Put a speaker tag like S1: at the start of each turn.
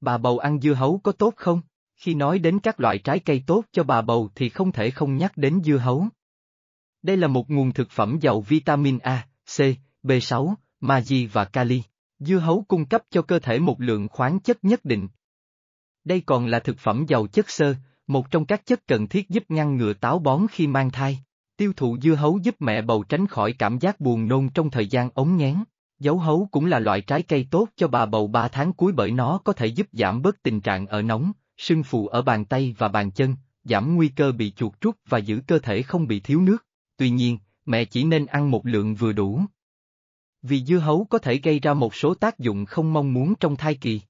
S1: Bà bầu ăn dưa hấu có tốt không? Khi nói đến các loại trái cây tốt cho bà bầu thì không thể không nhắc đến dưa hấu. Đây là một nguồn thực phẩm giàu vitamin A, C, B6, magie và kali. Dưa hấu cung cấp cho cơ thể một lượng khoáng chất nhất định. Đây còn là thực phẩm giàu chất xơ, một trong các chất cần thiết giúp ngăn ngừa táo bón khi mang thai. Tiêu thụ dưa hấu giúp mẹ bầu tránh khỏi cảm giác buồn nôn trong thời gian ống nghén. Dấu hấu cũng là loại trái cây tốt cho bà bầu 3 tháng cuối bởi nó có thể giúp giảm bớt tình trạng ở nóng, sưng phù ở bàn tay và bàn chân, giảm nguy cơ bị chuột rút và giữ cơ thể không bị thiếu nước. Tuy nhiên, mẹ chỉ nên ăn một lượng vừa đủ. Vì dưa hấu có thể gây ra một số tác dụng không mong muốn trong thai kỳ.